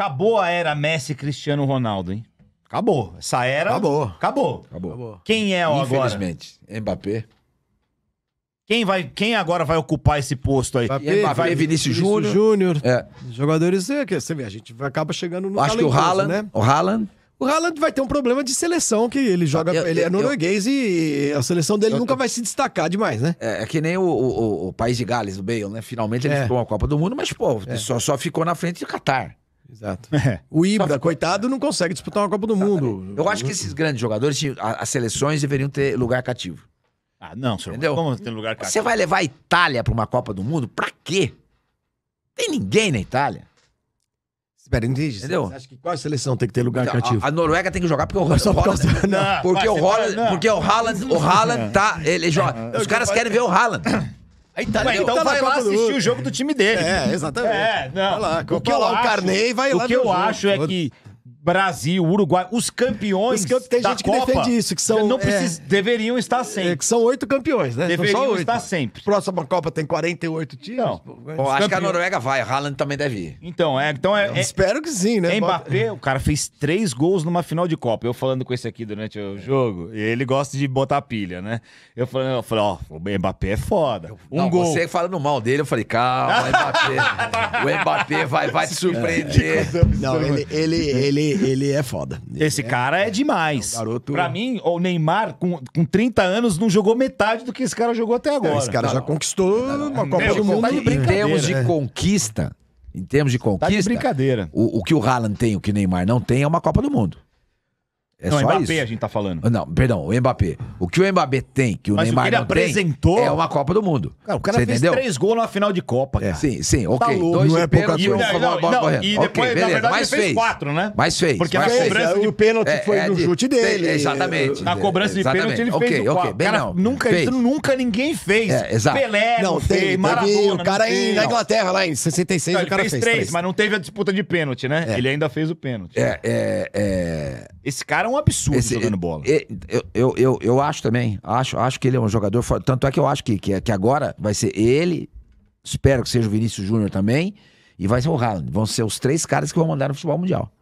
Acabou a era Messi Cristiano Ronaldo, hein? Acabou. Essa era. Acabou. Acabou. Acabou. Quem é o agora? Infelizmente. Mbappé. Quem, vai, quem agora vai ocupar esse posto aí? Mbappé, Mbappé, Vinícius Júnior. Júnior. É. Jogadores é, que você vê, a gente acaba chegando no Acho que o Haaland, né? O Haaland. O Haaland vai ter um problema de seleção, que ele joga. Eu, ele é eu, é norueguês eu, e a seleção dele nunca vai se destacar demais, né? É, é que nem o, o, o, País de Gales, o Bale, né? Finalmente ele é. ficou uma Copa do Mundo, mas, pô, é. só, só ficou na frente do Catar. Exato. É. O Ibra, coitado, não consegue disputar uma Copa do Mundo. Eu acho que esses grandes jogadores, as seleções deveriam ter lugar cativo. Ah, não, senhor. Entendeu? Como tem lugar cativo? Você vai levar a Itália para uma Copa do Mundo? Pra quê? Tem ninguém na Itália. Espera, entendi. Entendeu? Você acha que qual seleção tem que ter lugar então, cativo? A, a, Noruega tem que jogar porque o Holland. Holland não, porque, o Holland, porque o Haaland, o Haaland tá. Ele joga, os caras querem ver o Haaland. Ué, tá então tá vai lá assistir o jogo do time dele. É, exatamente. É, não. Vai lá, o que eu lá acho, o, que eu acho é que Brasil, Uruguai, os campeões. Os campeões tem da gente Copa, que defende isso, que são. Não precisa, é, deveriam estar é, sempre. É, que são oito campeões, né? Deveriam estar sempre. Próxima Copa tem 48 times. Não. Bom, acho campeões. que a Noruega vai, Haaland também deve ir. Então, é. Então é, é espero que sim, né? É Mbappé, o cara fez três gols numa final de Copa. Eu falando com esse aqui durante o jogo, ele gosta de botar pilha, né? Eu falei, eu falei ó, oh, o Mbappé é foda. um não, gol. Você falando mal dele, eu falei, calma, Mbappé. o Mbappé vai, vai te surpreender. Não, ele, ele, ele ele é foda. Ele Esse é, cara é demais. É um garoto... Pra mim, o Neymar, com, com 30 anos, não jogou metade do que esse cara jogou até agora. esse cara não, tá já não. conquistou tá uma Copa do tá Mundo. em termos de né? conquista, em termos de conquista, tá de brincadeira. O, o que o Haaland tem, o que o Neymar não tem, é uma Copa do Mundo. É não, só Mbappé isso. a gente tá falando. Não, perdão, o Mbappé. O que o Mbappé tem, que o Mas Neymar o que ele não apresentou... tem, é uma Copa do Mundo. Cara, o cara fez entendeu? três gols na final de Copa, é, cara. É. Sim, sim, ok. Tá louco, Dois não é pouca coisa. Não, não, não, e depois, okay, na verdade, ele fez, fez quatro, né? Mas fez. Porque mas cobrança fez. De... o pênalti é, foi é, no de... chute dele. Exatamente. Na cobrança de pênalti ele fez o Ok, Bem, não. Nunca, nunca ninguém fez. É, Pelé não fez, Maradona O cara na Inglaterra, lá em 66, o cara fez três. Mas não teve a disputa de pênalti, né? É. Ele ainda fez o pênalti. É, é... Esse cara um absurdo esse, jogando bola. Eu, eu, eu, eu, acho também. Acho, acho que ele é um jogador. Tanto é que eu acho que, que, que agora vai ser ele. Espero que seja o Vinícius Júnior também. E vai ser o Haaland. Vão ser os três caras que vão mandar no futebol mundial.